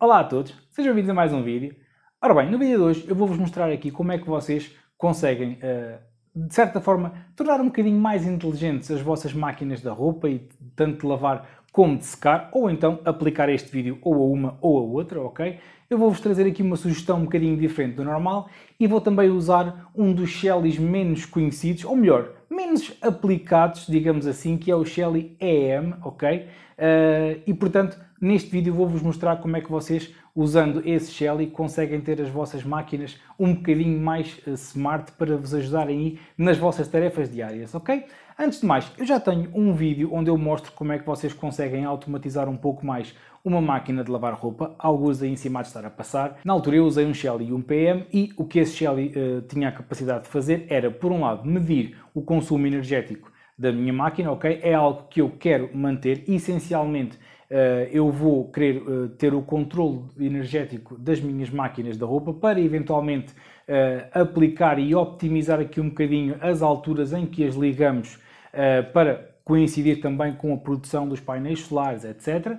Olá a todos, sejam bem-vindos a mais um vídeo. Ora bem, no vídeo de hoje eu vou-vos mostrar aqui como é que vocês conseguem, eh, de certa forma, tornar um bocadinho mais inteligentes as vossas máquinas da roupa e tanto de lavar como de secar, ou então aplicar este vídeo ou a uma ou a outra, ok? eu vou-vos trazer aqui uma sugestão um bocadinho diferente do normal e vou também usar um dos Shellys menos conhecidos, ou melhor, menos aplicados, digamos assim, que é o Shelly EM, ok? Uh, e portanto, neste vídeo vou-vos mostrar como é que vocês usando esse Shell e conseguem ter as vossas máquinas um bocadinho mais eh, smart para vos ajudarem aí nas vossas tarefas diárias, ok? Antes de mais, eu já tenho um vídeo onde eu mostro como é que vocês conseguem automatizar um pouco mais uma máquina de lavar roupa, alguns aí em cima de estar a passar. Na altura eu usei um Shelly e um PM e o que esse Shelly uh, eh, tinha a capacidade de fazer era, por um lado, medir o consumo energético da minha máquina, ok? É algo que eu quero manter, essencialmente eh, eu vou querer eh, ter o controle energético das minhas máquinas da roupa para eventualmente eh, aplicar e optimizar aqui um bocadinho as alturas em que as ligamos para coincidir também com a produção dos painéis solares, etc.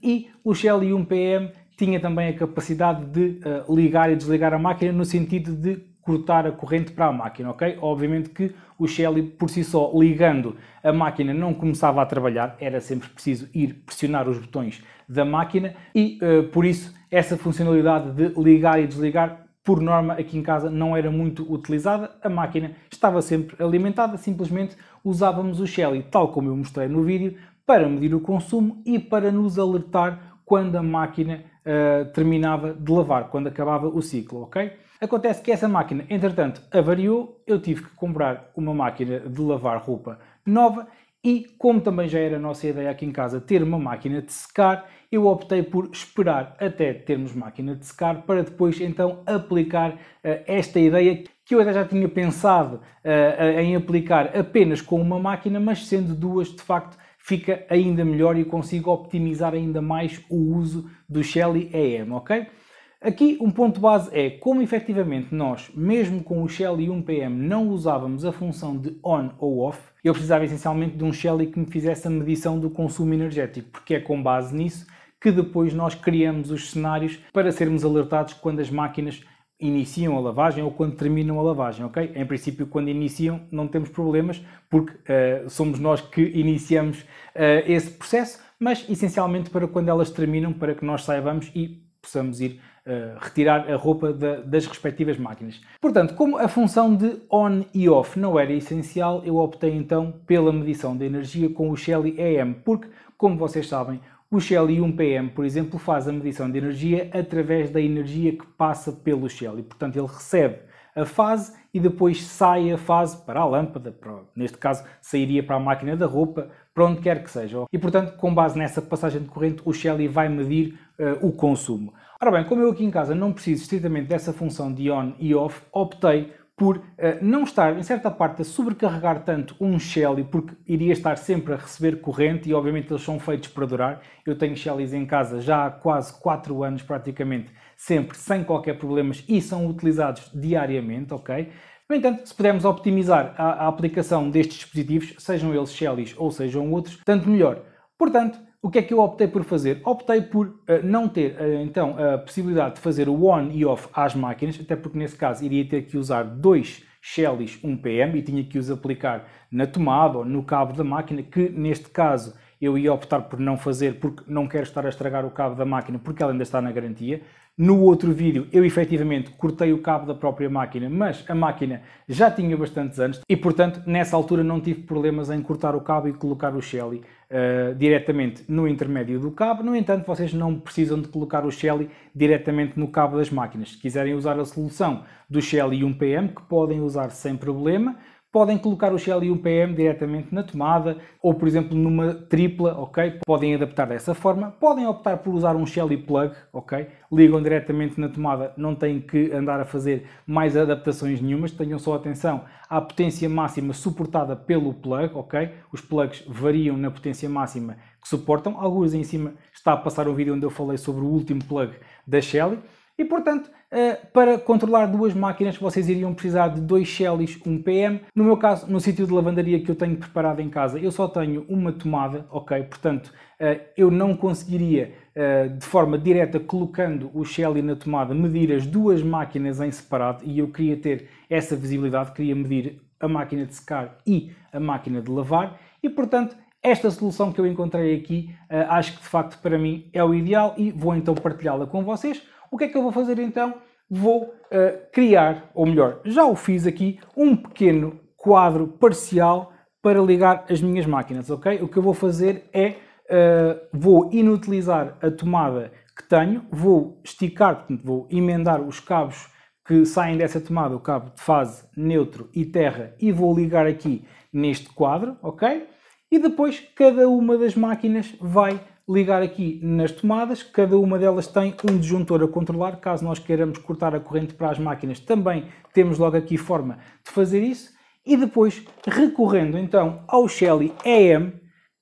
e o Shell 1PM tinha também a capacidade de ligar e desligar a máquina no sentido de cortar a corrente para a máquina, ok? Obviamente que o Shelly por si só ligando a máquina não começava a trabalhar, era sempre preciso ir pressionar os botões da máquina e uh, por isso essa funcionalidade de ligar e desligar por norma aqui em casa não era muito utilizada, a máquina estava sempre alimentada, simplesmente usávamos o Shelly, tal como eu mostrei no vídeo, para medir o consumo e para nos alertar quando a máquina uh, terminava de lavar, quando acabava o ciclo, ok? Acontece que essa máquina, entretanto, avariou, eu tive que comprar uma máquina de lavar roupa nova e, como também já era a nossa ideia aqui em casa ter uma máquina de secar, eu optei por esperar até termos máquina de secar para depois então aplicar uh, esta ideia que eu até já tinha pensado uh, em aplicar apenas com uma máquina, mas sendo duas de facto fica ainda melhor e consigo optimizar ainda mais o uso do Shelly EM, ok? Aqui um ponto base é como efetivamente nós, mesmo com o shell e um PM, não usávamos a função de on ou off, eu precisava essencialmente de um shell que me fizesse a medição do consumo energético, porque é com base nisso que depois nós criamos os cenários para sermos alertados quando as máquinas iniciam a lavagem ou quando terminam a lavagem, ok? Em princípio, quando iniciam, não temos problemas, porque uh, somos nós que iniciamos uh, esse processo, mas essencialmente para quando elas terminam, para que nós saibamos e possamos ir eh, retirar a roupa das respectivas máquinas. Portanto, como a função de on e off não era essencial, eu optei então pela medição de energia com o Shelly EM, porque, como vocês sabem, o Shelly 1PM, por exemplo, faz a medição de energia através da energia que passa pelo Shelly. Portanto, ele recebe a fase e depois sai a fase para a lâmpada, para, neste caso sairia para a máquina da roupa, para onde quer que seja. E portanto, com base nessa passagem de corrente, o Shelly vai medir uh, o consumo. Ora bem, como eu aqui em casa não preciso estritamente dessa função de on e off, optei por uh, não estar, em certa parte, a sobrecarregar tanto um Shelly, porque iria estar sempre a receber corrente e, obviamente, eles são feitos para durar. Eu tenho Shellys em casa já há quase 4 anos, praticamente, sempre, sem qualquer problema, e são utilizados diariamente, ok? No entanto, se pudermos optimizar a, a aplicação destes dispositivos, sejam eles Shellys ou sejam outros, tanto melhor. Portanto, o que é que eu optei por fazer? Optei por uh, não ter, uh, então, a possibilidade de fazer o on e off às máquinas, até porque nesse caso iria ter que usar dois Shellys 1PM e tinha que os aplicar na tomada ou no cabo da máquina, que neste caso eu ia optar por não fazer porque não quero estar a estragar o cabo da máquina porque ela ainda está na garantia. No outro vídeo eu efetivamente cortei o cabo da própria máquina, mas a máquina já tinha bastantes anos e portanto nessa altura não tive problemas em cortar o cabo e colocar o Shelly eh, diretamente no intermédio do cabo. No entanto, vocês não precisam de colocar o Shelly diretamente no cabo das máquinas. Se quiserem usar a solução do Shelly 1PM, que podem usar sem problema, podem colocar o Shell e o PM diretamente na tomada ou, por exemplo, numa tripla, ok? Podem adaptar dessa forma. Podem optar por usar um Shell e plug, ok? Ligam diretamente na tomada, não têm que andar a fazer mais adaptações nenhumas. Tenham só atenção à potência máxima suportada pelo plug, ok? Os plugs variam na potência máxima que suportam. Alguns em cima está a passar um vídeo onde eu falei sobre o último plug da Shell. E, portanto, eh, para controlar duas máquinas, vocês iriam precisar de dois Shellys, um PM. No meu caso, no sítio de lavandaria que eu tenho preparado em casa, eu só tenho uma tomada, ok? Portanto, eh, eu não conseguiria, eh, de forma direta, colocando o Shelly na tomada, medir as duas máquinas em separado e eu queria ter essa visibilidade, queria medir a máquina de secar e a máquina de lavar e, portanto, esta solução que eu encontrei aqui, eh, acho que de facto para mim é o ideal e vou então partilhá-la com vocês. O que é que eu vou fazer então? Vou eh, criar, ou melhor, já o fiz aqui, um pequeno quadro parcial para ligar as minhas máquinas, ok? O que eu vou fazer é, eh, vou inutilizar a tomada que tenho, vou esticar, portanto, vou emendar os cabos que saem dessa tomada, o cabo de fase neutro e terra, e vou ligar aqui neste quadro, ok? e depois cada uma das máquinas vai ligar aqui nas tomadas, cada uma delas tem um disjuntor a controlar, caso nós queiramos cortar a corrente para as máquinas também temos logo aqui forma de fazer isso e depois recorrendo então ao Shelly EM,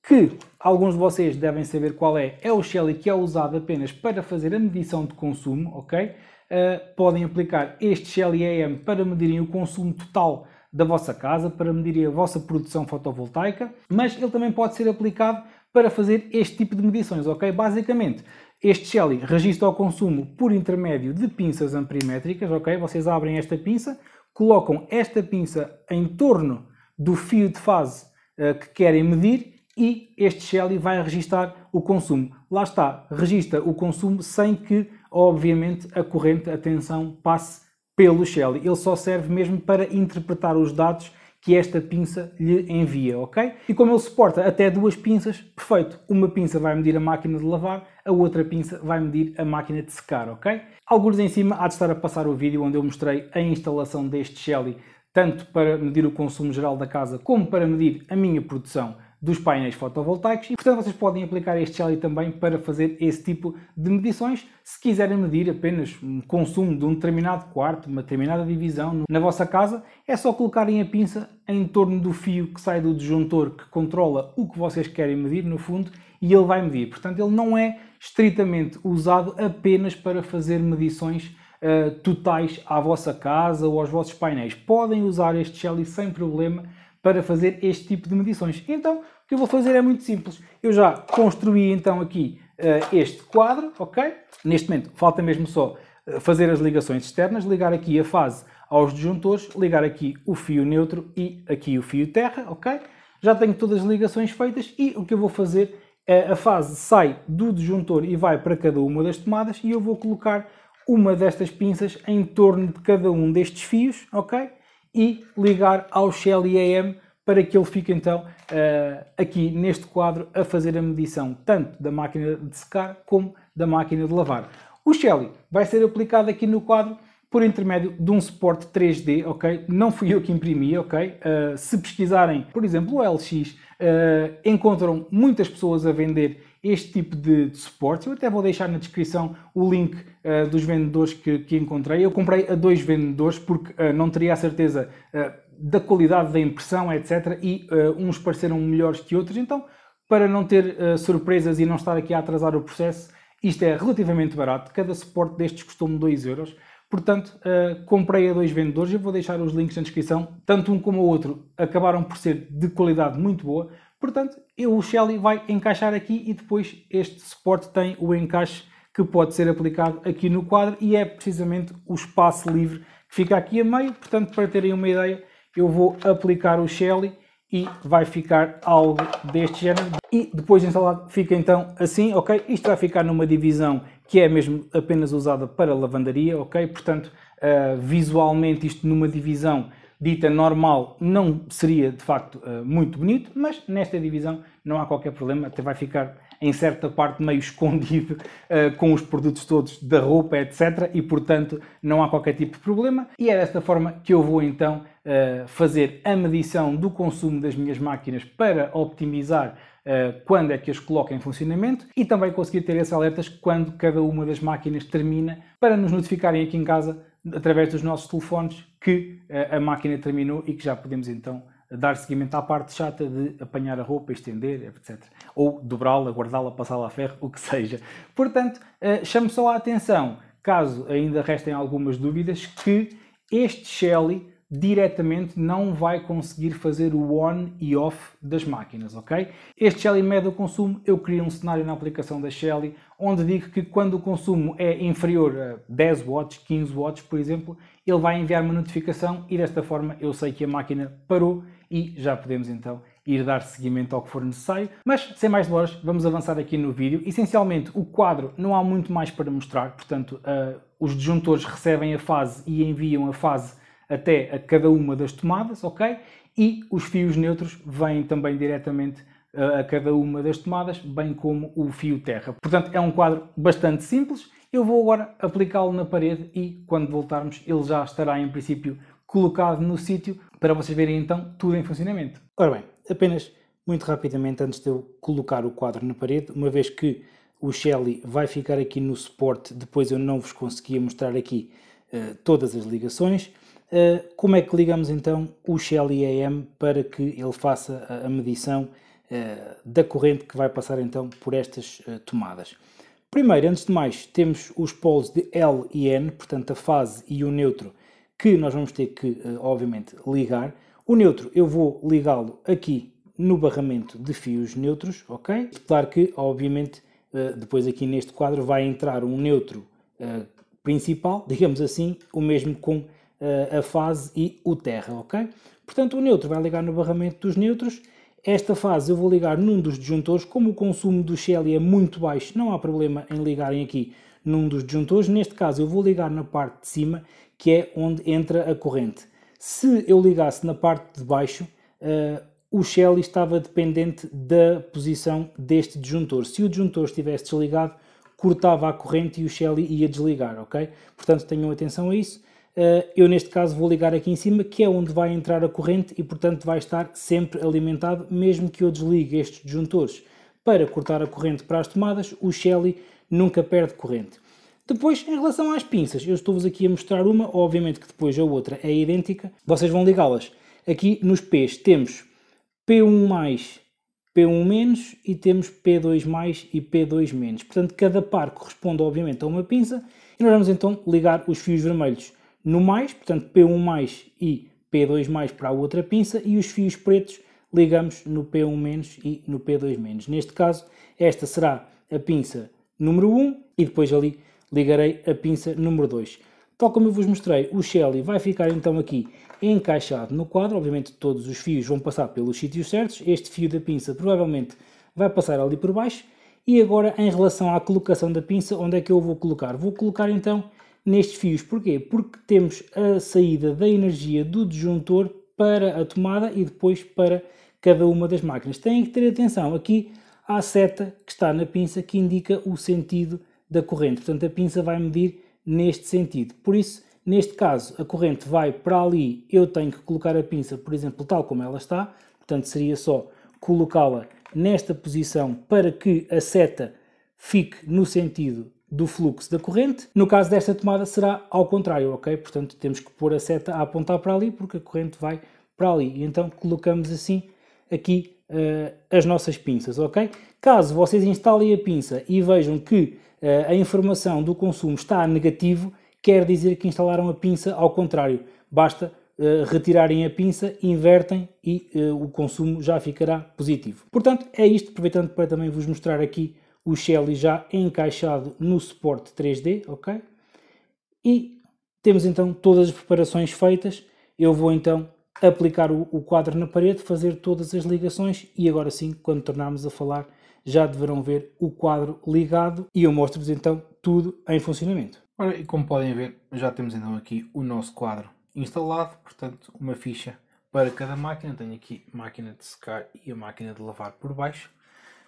que alguns de vocês devem saber qual é, é o Shelly que é usado apenas para fazer a medição de consumo, ok? Uh, podem aplicar este Shelly EM para medirem o consumo total da vossa casa para medir a vossa produção fotovoltaica, mas ele também pode ser aplicado para fazer este tipo de medições, ok? Basicamente, este Shelly registra o consumo por intermédio de pinças amperimétricas, ok? Vocês abrem esta pinça, colocam esta pinça em torno do fio de fase uh, que querem medir e este Shelly vai registar o consumo. Lá está, registra o consumo sem que, obviamente, a corrente, a tensão, passe pelo Shell. Ele só serve mesmo para interpretar os dados que esta pinça lhe envia, ok? E como ele suporta até duas pinças, perfeito. Uma pinça vai medir a máquina de lavar, a outra pinça vai medir a máquina de secar, ok? Alguns em cima há de estar a passar o vídeo onde eu mostrei a instalação deste Shelly, tanto para medir o consumo geral da casa como para medir a minha produção dos painéis fotovoltaicos e, portanto, vocês podem aplicar este Shelly também para fazer esse tipo de medições. Se quiserem medir apenas um consumo de um determinado quarto, uma determinada divisão na vossa casa, é só colocarem a pinça em torno do fio que sai do disjuntor que controla o que vocês querem medir, no fundo, e ele vai medir. Portanto, ele não é estritamente usado apenas para fazer medições uh, totais à vossa casa ou aos vossos painéis. Podem usar este Shelly sem problema para fazer este tipo de medições. Então, o que eu vou fazer é muito simples. Eu já construí então aqui uh, este quadro, ok? Neste momento falta mesmo só eh, fazer as ligações externas, ligar aqui a fase aos disjuntores, ligar aqui o fio neutro e aqui o fio terra, ok? Já tenho todas as ligações feitas e o que eu vou fazer é a fase sai do disjuntor e vai para cada uma das tomadas e eu vou colocar uma destas pinças em torno de cada um destes fios, ok? e ligar ao Shell IAM para que ele fique então eh, aqui neste quadro a fazer a medição tanto da máquina de secar como da máquina de lavar. O Shell vai ser aplicado aqui no quadro por intermédio de um suporte 3D, ok? Não fui eu que imprimi, ok? Uh, se pesquisarem, por exemplo, o LX, uh, eh, encontram muitas pessoas a vender este tipo de, de suportes. Eu até vou deixar na descrição o link uh, dos vendedores que, que, encontrei. Eu comprei a dois vendedores porque uh, não teria a certeza eh, da qualidade da impressão, etc. E uns pareceram melhores que outros. Então, para não ter surpresas e não estar aqui a atrasar o processo, isto é relativamente barato. Cada suporte destes custou-me 2 euros. Portanto, uh, comprei a dois vendedores, eu vou deixar os links na descrição. Tanto um como o outro acabaram por ser de qualidade muito boa. Portanto, o Shelly vai encaixar aqui e depois este suporte tem o encaixe que pode ser aplicado aqui no quadro e é precisamente o espaço livre que fica aqui a meio. Portanto, para terem uma ideia, eu vou aplicar o Shelly e vai ficar algo deste género. E depois de instalado fica então assim, ok? Isto vai ficar numa divisão que é mesmo apenas usada para lavandaria, ok? Portanto, uh, visualmente isto numa divisão dita normal não seria de facto eh, muito bonito, mas nesta divisão não há qualquer problema, até vai ficar em certa parte meio escondido eh, com os produtos todos da roupa, etc. E portanto não há qualquer tipo de problema. E é desta forma que eu vou então eh, fazer a medição do consumo das minhas máquinas para optimizar quando é que as coloco em funcionamento e também conseguir ter esses alertas quando cada uma das máquinas termina para nos notificarem aqui em casa através dos nossos telefones que eh, a máquina terminou e que já podemos então dar seguimento à parte chata de apanhar a roupa, estender, etc. Ou dobrá-la, guardá-la, passá-la a ferro, o que seja. Portanto, eh, chamo só a atenção, caso ainda restem algumas dúvidas, que este Shelly diretamente não vai conseguir fazer o on e off das máquinas, ok? Este Shelly mede o consumo, eu criei um cenário na aplicação da Shelly onde digo que quando o consumo é inferior a 10 watts, 15 watts, por exemplo, ele vai enviar uma notificação e desta forma eu sei que a máquina parou e já podemos então ir dar seguimento ao que for necessário. Mas, sem mais demoras, vamos avançar aqui no vídeo. Essencialmente, o quadro não há muito mais para mostrar, portanto, uh, os disjuntores recebem a fase e enviam a fase até a cada uma das tomadas, ok? E os fios neutros vêm também diretamente eh, a cada uma das tomadas, bem como o fio terra. Portanto, é um quadro bastante simples. Eu vou agora aplicá-lo na parede e, quando voltarmos, ele já estará, em princípio, colocado no sítio para vocês verem, então, tudo em funcionamento. Ora bem, apenas muito rapidamente, antes de eu colocar o quadro na parede, uma vez que o Shelly vai ficar aqui no suporte, depois eu não vos conseguia mostrar aqui uh, todas as ligações, eh, como é que ligamos então o Shell IAM para que ele faça a medição eh, da corrente que vai passar então por estas eh, tomadas? Primeiro, antes de mais, temos os polos de L e N, portanto a fase e o neutro, que nós vamos ter que, obviamente, ligar. O neutro eu vou ligá-lo aqui no barramento de fios neutros, ok? Claro que, obviamente, depois aqui neste quadro vai entrar um neutro principal, digamos assim, o mesmo com eh, a fase e o terra, ok? Portanto, o neutro vai ligar no barramento dos neutros. Esta fase eu vou ligar num dos disjuntores. Como o consumo do Shell é muito baixo, não há problema em ligarem aqui num dos disjuntores. Neste caso, eu vou ligar na parte de cima, que é onde entra a corrente. Se eu ligasse na parte de baixo, uh, o Shell estava dependente da posição deste disjuntor. Se o disjuntor estivesse desligado, cortava a corrente e o Shell ia desligar, ok? Portanto, tenham atenção a isso. Eh, eu neste caso vou ligar aqui em cima, que é onde vai entrar a corrente e portanto vai estar sempre alimentado, mesmo que eu desligue estes disjuntores para cortar a corrente para as tomadas, o Shelly nunca perde corrente. Depois, em relação às pinças, eu estou-vos aqui a mostrar uma, obviamente que depois a outra é idêntica, vocês vão ligá-las. Aqui nos P's temos P1+, mais, P1- menos, e temos P2+, mais e P2-. menos. Portanto, cada par corresponde, obviamente, a uma pinça, e nós vamos então ligar os fios vermelhos no mais, portanto P1 mais e P2 mais para a outra pinça e os fios pretos ligamos no P1 menos e no P2 menos. Neste caso, esta será a pinça número 1 e depois ali ligarei a pinça número 2. Tal como eu vos mostrei, o Shelly vai ficar então aqui encaixado no quadro. Obviamente todos os fios vão passar pelos sítios certos. Este fio da pinça provavelmente vai passar ali por baixo. E agora em relação à colocação da pinça, onde é que eu vou colocar? Vou colocar então nestes fios. Porquê? Porque temos a saída da energia do disjuntor para a tomada e depois para cada uma das máquinas. Têm que ter atenção aqui à seta que está na pinça que indica o sentido da corrente. Portanto, a pinça vai medir neste sentido. Por isso, neste caso, a corrente vai para ali, eu tenho que colocar a pinça, por exemplo, tal como ela está. Portanto, seria só colocá-la nesta posição para que a seta fique no sentido do fluxo da corrente. No caso desta tomada será ao contrário, ok? Portanto, temos que pôr a seta a apontar para ali porque a corrente vai para ali. E então colocamos assim aqui uh, as nossas pinças, ok? Caso vocês instalem a pinça e vejam que uh, a informação do consumo está negativo, quer dizer que instalaram a pinça ao contrário. Basta Uh, retirarem a pinça, invertem e uh, o consumo já ficará positivo. Portanto, é isto, aproveitando para também vos mostrar aqui o Shelly já encaixado no suporte 3D, ok? E temos então todas as preparações feitas. Eu vou então aplicar o, o quadro na parede, fazer todas as ligações e agora sim, quando tornarmos a falar, já deverão ver o quadro ligado e eu mostro-vos então tudo em funcionamento. Ora, e como podem ver, já temos então aqui o nosso quadro instalado, portanto, uma ficha para cada máquina. Tenho aqui a máquina de secar e a máquina de lavar por baixo.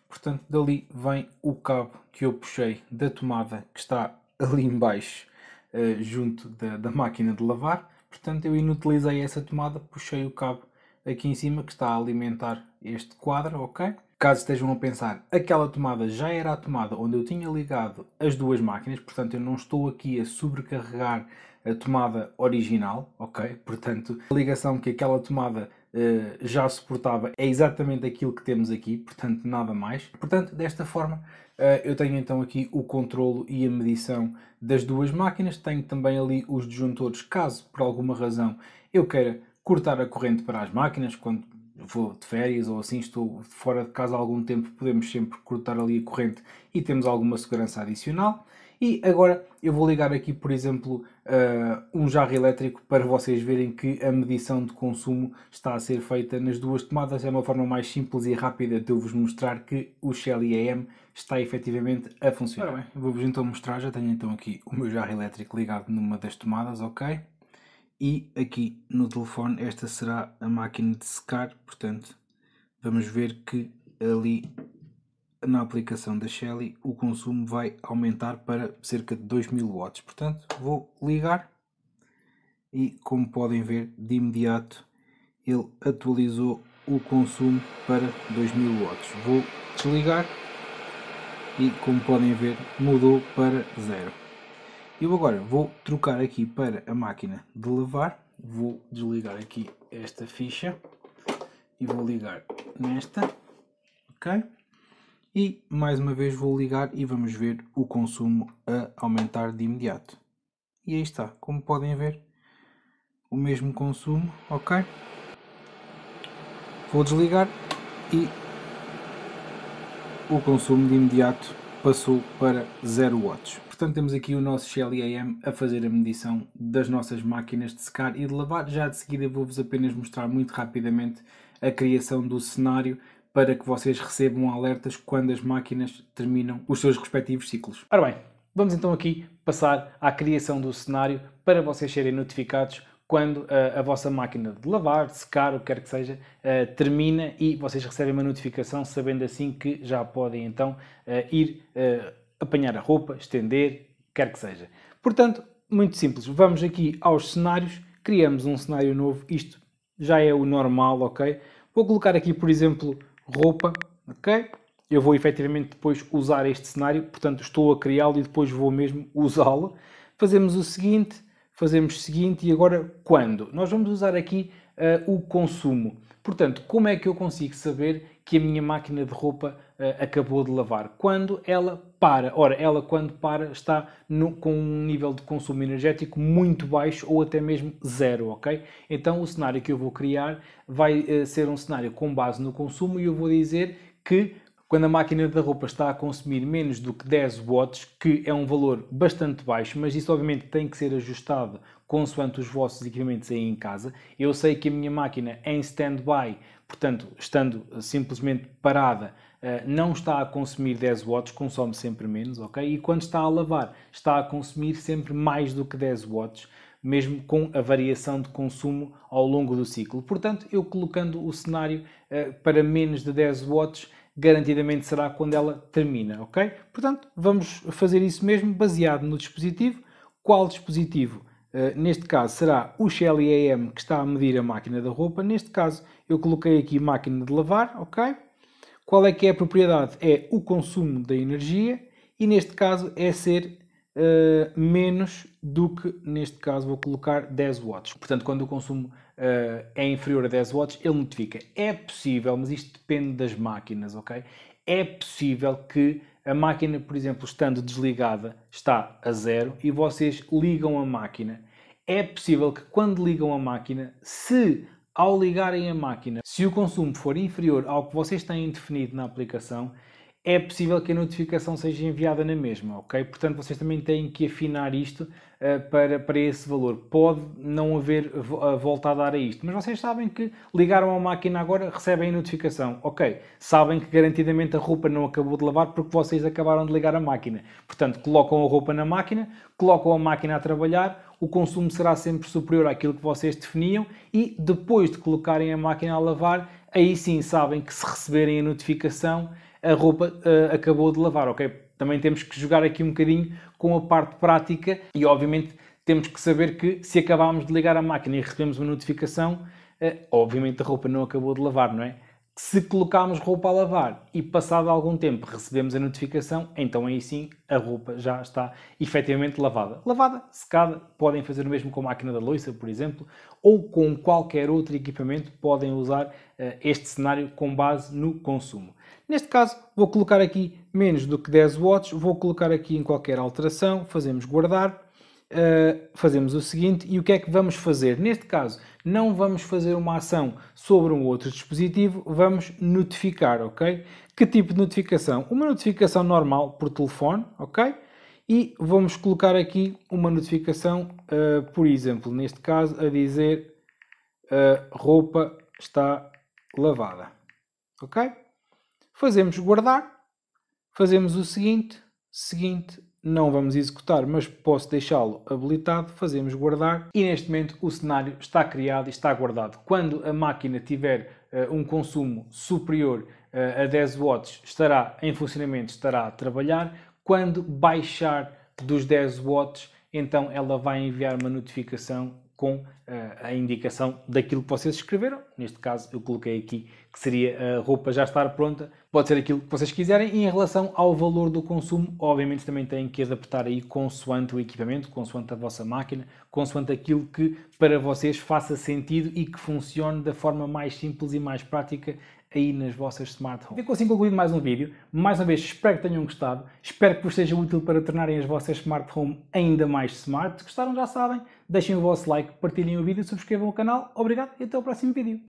Portanto, dali vem o cabo que eu puxei da tomada que está ali embaixo, uh, junto da, da máquina de lavar. Portanto, eu inutilizei essa tomada, puxei o cabo aqui em cima que está a alimentar este quadro, ok? Caso estejam a pensar, aquela tomada já era a tomada onde eu tinha ligado as duas máquinas, portanto eu não estou aqui a sobrecarregar a tomada original, ok? Portanto, a ligação que aquela tomada eh, já suportava é exatamente aquilo que temos aqui, portanto nada mais. Portanto, desta forma, uh, eu tenho então aqui o controlo e a medição das duas máquinas, tenho também ali os disjuntores, caso por alguma razão eu queira cortar a corrente para as máquinas, quando vou de férias ou assim, estou fora de casa há algum tempo, podemos sempre cortar ali a corrente e temos alguma segurança adicional. E agora eu vou ligar aqui, por exemplo, uh, um jarro elétrico para vocês verem que a medição de consumo está a ser feita nas duas tomadas. É uma forma mais simples e rápida de eu vos mostrar que o Shell IAM está efetivamente a funcionar. Ora bem, vou-vos então mostrar, já tenho então aqui o meu jarro elétrico ligado numa das tomadas, ok? E aqui no telefone esta será a máquina de secar, portanto vamos ver que ali na aplicação da Shelly o consumo vai aumentar para cerca de 2000 watts. Portanto, vou ligar e como podem ver, de imediato ele atualizou o consumo para 2000 watts. Vou desligar e como podem ver, mudou para zero. Eu agora vou trocar aqui para a máquina de lavar. Vou desligar aqui esta ficha e vou ligar nesta, ok? E mais uma vez vou ligar e vamos ver o consumo a aumentar de imediato. E aí está, como podem ver, o mesmo consumo, ok? Vou desligar e o consumo de imediato passou para 0 watts. Portanto, temos aqui o nosso Shell EAM a fazer a medição das nossas máquinas de secar e de lavar. Já de seguida vou-vos apenas mostrar muito rapidamente a criação do cenário para que vocês recebam alertas quando as máquinas terminam os seus respectivos ciclos. Ora bem, vamos então aqui passar à criação do cenário para vocês serem notificados quando a, eh, a vossa máquina de lavar, de secar, o que quer que seja, uh, termina e vocês recebem uma notificação sabendo assim que já podem então uh, ir uh, apanhar a roupa, estender, quer que seja. Portanto, muito simples, vamos aqui aos cenários, criamos um cenário novo, isto já é o normal, ok? Vou colocar aqui, por exemplo, roupa, ok? Eu vou efetivamente depois usar este cenário, portanto estou a criá-lo e depois vou mesmo usá-lo. Fazemos o seguinte, fazemos o seguinte e agora quando? Nós vamos usar aqui uh, o consumo. Portanto, como é que eu consigo saber que a minha máquina de roupa uh, acabou de lavar. Quando ela para, ora, ela quando para está no, com um nível de consumo energético muito baixo ou até mesmo zero, ok? Então o cenário que eu vou criar vai uh, ser um cenário com base no consumo e eu vou dizer que quando a máquina da roupa está a consumir menos do que 10 watts, que é um valor bastante baixo, mas isso obviamente tem que ser ajustado consoante os vossos equipamentos aí em casa. Eu sei que a minha máquina em stand-by Portanto, estando simplesmente parada, eh, não está a consumir 10 watts, consome sempre menos, ok? E quando está a lavar, está a consumir sempre mais do que 10 watts, mesmo com a variação de consumo ao longo do ciclo. Portanto, eu colocando o cenário eh, para menos de 10 watts, garantidamente será quando ela termina, ok? Portanto, vamos fazer isso mesmo baseado no dispositivo. Qual dispositivo? Eh, neste caso será o Shell IAM que está a medir a máquina da roupa. Neste caso eu coloquei aqui máquina de lavar, ok? Qual é que é a propriedade? É o consumo da energia e neste caso é ser uh, menos do que, neste caso vou colocar 10 watts. Portanto, quando o consumo uh, é inferior a 10 watts, ele notifica. É possível, mas isto depende das máquinas, ok? É possível que a máquina, por exemplo, estando desligada, está a zero e vocês ligam a máquina. É possível que quando ligam a máquina, se ao ligarem a máquina, se o consumo for inferior ao que vocês têm definido na aplicação, é possível que a notificação seja enviada na mesma, ok? Portanto, vocês também têm que afinar isto uh, para, para esse valor. Pode não haver eh, volta a dar a isto, mas vocês sabem que ligaram a máquina agora, recebem a notificação, ok? Sabem que garantidamente a roupa não acabou de lavar porque vocês acabaram de ligar a máquina. Portanto, colocam a roupa na máquina, colocam a máquina a trabalhar, o consumo será sempre superior àquilo que vocês definiam e depois de colocarem a máquina a lavar, aí sim sabem que se receberem a notificação, a roupa uh, acabou de lavar, ok? Também temos que jogar aqui um bocadinho com a parte prática e, obviamente, temos que saber que se acabámos de ligar a máquina e recebemos uma notificação, uh, obviamente a roupa não acabou de lavar, não é? Se colocarmos roupa a lavar e passado algum tempo recebemos a notificação, então aí sim a roupa já está efetivamente lavada. Lavada, secada, podem fazer o mesmo com a máquina da louça, por exemplo, ou com qualquer outro equipamento, podem usar uh, este cenário com base no consumo. Neste caso, vou colocar aqui menos do que 10 watts, vou colocar aqui em qualquer alteração, fazemos guardar, uh, fazemos o seguinte, e o que é que vamos fazer? Neste caso, não vamos fazer uma ação sobre um outro dispositivo, vamos notificar, ok? Que tipo de notificação? Uma notificação normal por telefone, ok? E vamos colocar aqui uma notificação, uh, por exemplo, neste caso, a dizer uh, roupa está lavada, ok? Fazemos guardar, fazemos o seguinte, seguinte, não vamos executar, mas posso deixá-lo habilitado, fazemos guardar e neste momento o cenário está criado e está guardado. Quando a máquina tiver uh, um consumo superior uh, a 10 watts, estará em funcionamento, estará a trabalhar. Quando baixar dos 10 watts, então ela vai enviar uma notificação com uh, a indicação daquilo que vocês escreveram. Neste caso, eu coloquei aqui que seria a roupa já estar pronta. Pode ser aquilo que vocês quiserem. E em relação ao valor do consumo, obviamente também têm que adaptar aí consoante o equipamento, consoante a vossa máquina, consoante aquilo que para vocês faça sentido e que funcione da forma mais simples e mais prática aí nas vossas smart home. Ficou assim concluído mais um vídeo. Mais uma vez, espero que tenham gostado. Espero que vos seja útil para tornarem as vossas smart home ainda mais smart. Se gostaram, já sabem Deixem o vosso like, partilhem o vídeo, subscrevam o canal. Obrigado e até o próximo vídeo.